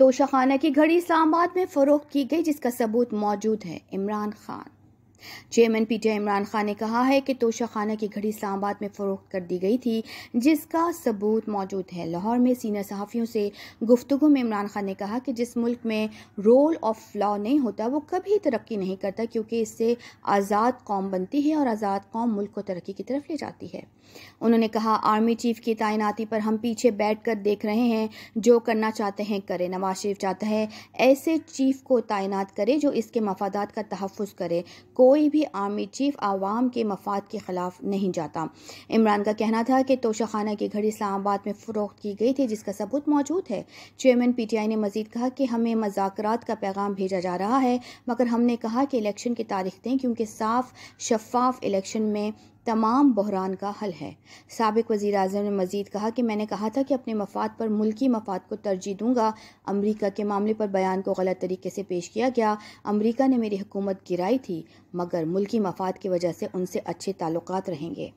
तोशाखाना की घड़ी इस्लामाबाद में फ़रोख्त की गई जिसका सबूत मौजूद है इमरान खान चेयरमैन टी इमरान खान ने कहा है कि तोशाखाना की घड़ी इस्लामाबाद में फरोख्त कर दी गई थी जिसका सबूत मौजूद है लाहौर में सीनियर सहाफ़ियों से गुफ्तु में इमरान खान ने कहा कि जिस मुल्क में रोल ऑफ लॉ नहीं होता वो कभी तरक्की नहीं करता क्योंकि इससे आज़ाद कौम बनती है और आज़ाद कौम मुल्क को तरक्की की तरफ ले जाती है उन्होंने कहा आर्मी चीफ की तैनाती पर हम पीछे बैठ कर देख रहे हैं जो करना चाहते हैं करें नवाज शरीफ चाहता है ऐसे चीफ को तैनात करे जो इसके मफादात का तहफ़ करे को कोई भी आर्मी चीफ आवाम के मफाद के खिलाफ नहीं जाता इमरान का कहना था कि तोशाखाना की घड़ी इस्लामाबाद में फरोख्त की गई थी जिसका सबूत मौजूद है चेयरमैन पी टी आई ने मजीद कहा कि हमें मजाक का पैगाम भेजा जा रहा है मगर हमने कहा कि इलेक्शन की तारीख दें क्योंकि साफ शफाफ इलेक्शन में तमाम बहरान का हल है सबक वज़ी अजम ने मज़ीद कहा कि मैंने कहा था कि अपने मफाद पर मुल्की मफाद को तरजीह दूंगा अमरीका के मामले पर बयान को गलत तरीके से पेश किया गया अमरीका ने मेरी हुकूमत गिराई थी मगर मुल्की मफाद की वजह से उनसे अच्छे ताल्लुक रहेंगे